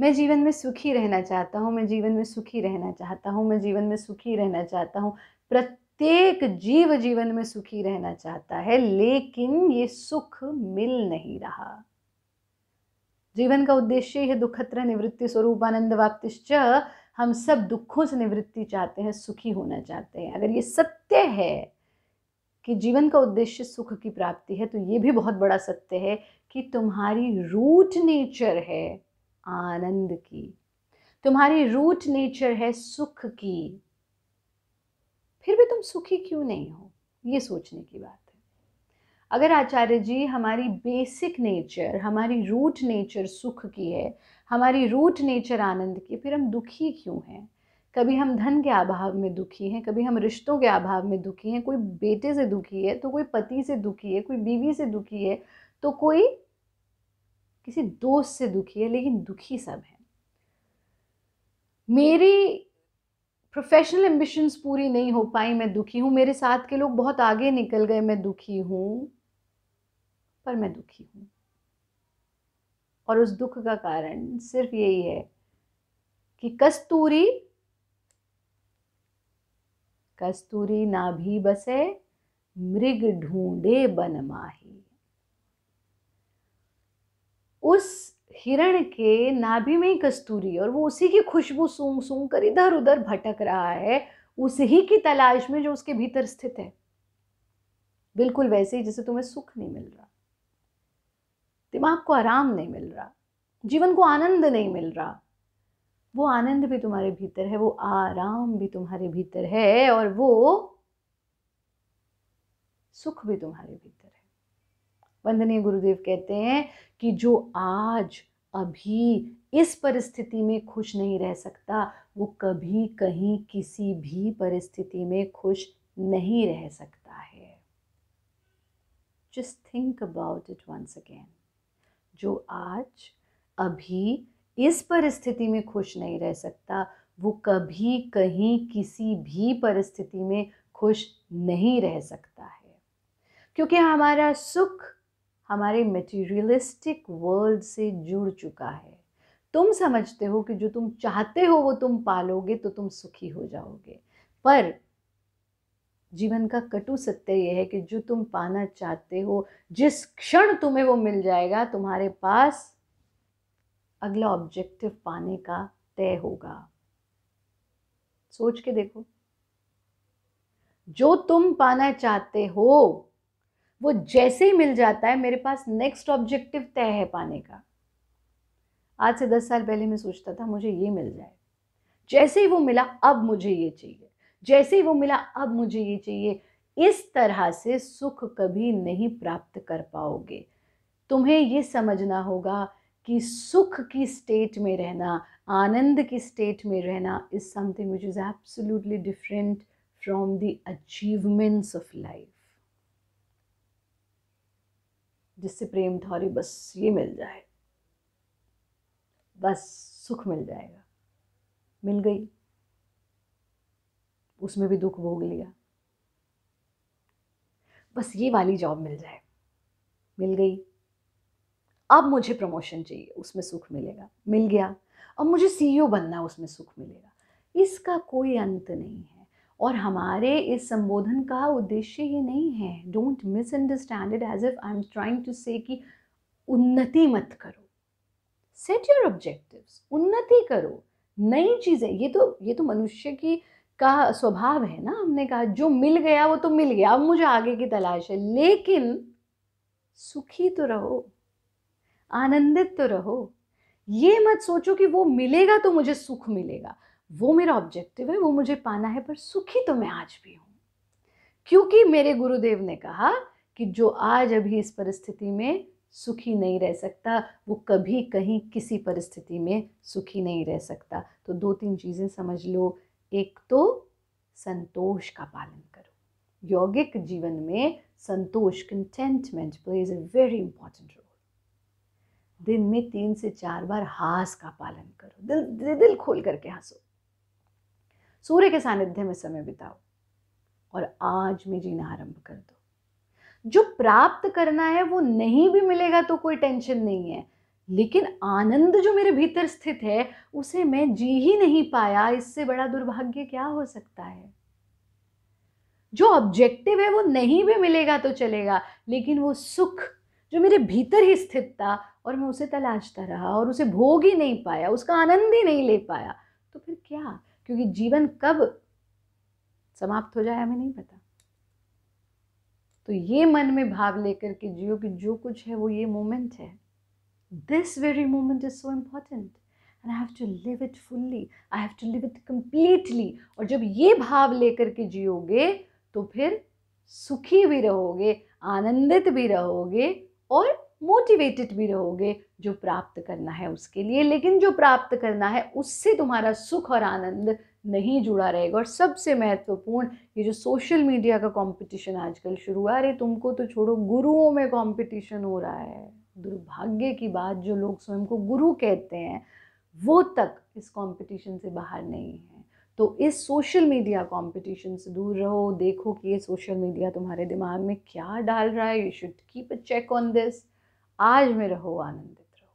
मैं जीवन में सुखी रहना चाहता हूँ मैं जीवन में सुखी रहना चाहता हूँ मैं जीवन में सुखी रहना चाहता हूँ प्रत्येक जीव जीवन में सुखी रहना चाहता है लेकिन ये सुख मिल नहीं रहा जीवन का उद्देश्य है दुखत्र निवृत्ति स्वरूप आनंद वाप्तिश्च हम सब दुखों से निवृत्ति चाहते हैं सुखी होना चाहते हैं अगर ये सत्य है कि जीवन का उद्देश्य सुख की प्राप्ति है तो ये भी बहुत बड़ा सत्य है कि तुम्हारी रूट नेचर है आनंद की तुम्हारी रूट नेचर है सुख की फिर भी तुम सुखी क्यों नहीं हो ये सोचने की बात है अगर आचार्य जी हमारी बेसिक नेचर हमारी रूट नेचर सुख की है हमारी रूट नेचर आनंद की फिर हम दुखी क्यों हैं कभी हम धन के अभाव में दुखी हैं कभी हम रिश्तों के अभाव में दुखी हैं कोई बेटे से दुखी है तो कोई पति से दुखी है कोई बीवी से दुखी है तो कोई किसी दोस्त से दुखी है लेकिन दुखी सब है मेरी प्रोफेशनल एम्बिशंस पूरी नहीं हो पाई मैं दुखी हूँ मेरे साथ के लोग बहुत आगे निकल गए मैं दुखी हूँ पर मैं दुखी हूँ और उस दुख का कारण सिर्फ यही है कि कस्तूरी कस्तूरी ना भी बसे मृग ढूंढे बन माहे उस हिरण के नाभि में ही कस्तूरी और वो उसी की खुशबू सूंघ सूंघ कर इधर उधर भटक रहा है उसी की तलाश में जो उसके भीतर स्थित है बिल्कुल वैसे ही जैसे तुम्हें सुख नहीं मिल रहा दिमाग को आराम नहीं मिल रहा जीवन को आनंद नहीं मिल रहा वो आनंद भी तुम्हारे भीतर है वो आराम भी तुम्हारे भीतर है और वो सुख भी तुम्हारे भीतर वंदनीय गुरुदेव कहते हैं कि जो आज अभी इस परिस्थिति में खुश नहीं रह सकता वो कभी कहीं किसी भी परिस्थिति में खुश नहीं रह सकता है just think about it once again जो आज अभी इस परिस्थिति में खुश नहीं रह सकता वो कभी कहीं किसी भी परिस्थिति में खुश नहीं रह सकता है क्योंकि हमारा सुख हमारे मटेरियलिस्टिक वर्ल्ड से जुड़ चुका है तुम समझते हो कि जो तुम चाहते हो वो तुम पालोगे तो तुम सुखी हो जाओगे पर जीवन का कटु सत्य यह है कि जो तुम पाना चाहते हो जिस क्षण तुम्हें वो मिल जाएगा तुम्हारे पास अगला ऑब्जेक्टिव पाने का तय होगा सोच के देखो जो तुम पाना चाहते हो वो जैसे ही मिल जाता है मेरे पास नेक्स्ट ऑब्जेक्टिव तय है पाने का आज से दस साल पहले मैं सोचता था मुझे ये मिल जाए जैसे ही वो मिला अब मुझे ये चाहिए जैसे ही वो मिला अब मुझे ये चाहिए इस तरह से सुख कभी नहीं प्राप्त कर पाओगे तुम्हें ये समझना होगा कि सुख की स्टेट में रहना आनंद की स्टेट में रहना is something which is absolutely different from the achievements of life जिससे प्रेम ठहरे बस ये मिल जाए बस सुख मिल जाएगा मिल गई उसमें भी दुख भोग लिया बस ये वाली जॉब मिल जाए मिल गई अब मुझे प्रमोशन चाहिए उसमें सुख मिलेगा मिल गया अब मुझे सीईओ e बनना उसमें सुख मिलेगा इसका कोई अंत नहीं है और हमारे इस संबोधन का उद्देश्य ये नहीं है don't misunderstand it as if I am trying to say कि उन्नति मत करो सेट योर ऑब्जेक्टिव्स उन्नति करो नई चीज़ें ये तो ये तो मनुष्य की का स्वभाव है ना हमने कहा जो मिल गया वो तो मिल गया अब मुझे आगे की तलाश है लेकिन सुखी तो रहो आनंदित तो रहो ये मत सोचो कि वो मिलेगा तो मुझे सुख मिलेगा वो मेरा ऑब्जेक्टिव है वो मुझे पाना है पर सुखी तो मैं आज भी हूँ क्योंकि मेरे गुरुदेव ने कहा कि जो आज अभी इस परिस्थिति में सुखी नहीं रह सकता वो कभी कहीं किसी परिस्थिति में सुखी नहीं रह सकता तो दो तीन चीज़ें समझ लो एक तो संतोष का पालन करो यौगिक जीवन में संतोष contentment plays a very important role दिन में तीन से चार बार हास का पालन करो दिल दिल खोल करके हंसो सूर्य के सानिध्य में समय बिताओ और आज में जीना आरंभ कर दो जो प्राप्त करना है वो नहीं भी मिलेगा तो कोई टेंशन नहीं है लेकिन आनंद जो मेरे भीतर स्थित है उसे मैं जी ही नहीं पाया इससे बड़ा दुर्भाग्य क्या हो सकता है जो ऑब्जेक्टिव है वो नहीं भी मिलेगा तो चलेगा लेकिन वो सुख जो मेरे भीतर ही स्थित था और मैं उसे तलाशता रहा और उसे भोग ही नहीं पाया उसका आनंद ही नहीं ले पाया तो फिर क्या क्योंकि जीवन कब समाप्त हो जाए हमें नहीं पता तो ये मन में भाग लेकर के जियो कि जो कुछ है वो ये मोमेंट है this very moment is so important and I have to live it fully I have to live it completely और जब ये भाव लेकर के जियोगे तो फिर सुखी भी रहोगे आनंदित भी रहोगे और मोटिवेटेड भी रहोगे जो प्राप्त करना है उसके लिए लेकिन जो प्राप्त करना है उससे तुम्हारा सुख और आनंद नहीं जुड़ा रहेगा और सबसे महत्वपूर्ण ये जो सोशल मीडिया का कंपटीशन आजकल शुरू हुआ अरे तुमको तो छोड़ो गुरुओं में कंपटीशन हो रहा है दुर्भाग्य की बात जो लोग स्वयं को गुरु कहते हैं वो तक इस कंपटीशन से बाहर नहीं है तो इस सोशल मीडिया कंपटीशन से दूर रहो देखो कि ये सोशल मीडिया तुम्हारे दिमाग में क्या डाल रहा है you should keep a check on this आज में रहो आनंद